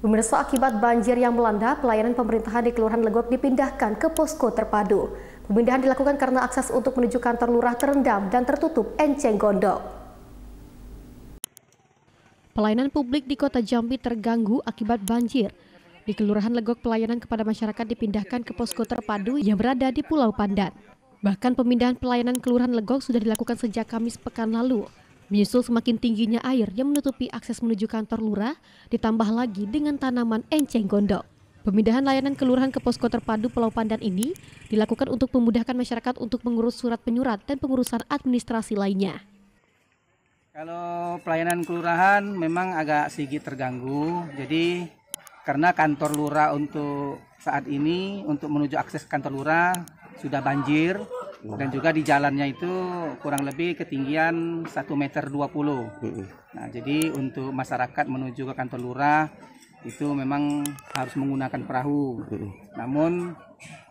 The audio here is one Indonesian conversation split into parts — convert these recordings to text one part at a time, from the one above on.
Pemirsa akibat banjir yang melanda, pelayanan pemerintahan di Kelurahan Legok dipindahkan ke posko terpadu. Pemindahan dilakukan karena akses untuk menuju kantor lurah terendam dan tertutup enceng gondok. Pelayanan publik di kota Jambi terganggu akibat banjir. Di Kelurahan Legok pelayanan kepada masyarakat dipindahkan ke posko terpadu yang berada di Pulau Pandan. Bahkan pemindahan pelayanan Kelurahan Legok sudah dilakukan sejak Kamis pekan lalu. Menyusul semakin tingginya air yang menutupi akses menuju kantor lurah, ditambah lagi dengan tanaman enceng gondok. Pemindahan layanan kelurahan ke posko terpadu Pulau Pandan ini dilakukan untuk memudahkan masyarakat untuk mengurus surat penyurat dan pengurusan administrasi lainnya. Kalau pelayanan kelurahan memang agak sedikit terganggu, jadi karena kantor lurah untuk saat ini untuk menuju akses kantor lurah sudah banjir, dan juga di jalannya itu kurang lebih ketinggian 1 meter 20 nah jadi untuk masyarakat menuju ke kantor lurah itu memang harus menggunakan perahu namun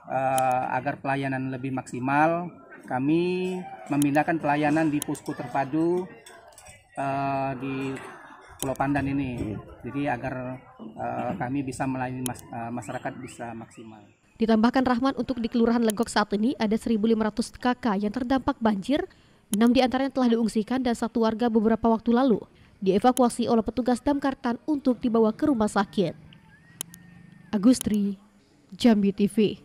eh, agar pelayanan lebih maksimal kami memindahkan pelayanan di pusku terpadu eh, di Pulau Pandan ini. Jadi agar uh, kami bisa melayani mas, uh, masyarakat bisa maksimal. Ditambahkan Rahman untuk di Kelurahan Legok saat ini ada 1.500 KK yang terdampak banjir, 6 diantaranya telah diungsikan dan satu warga beberapa waktu lalu dievakuasi oleh petugas damkartan untuk dibawa ke rumah sakit. Agustri, Jambi TV.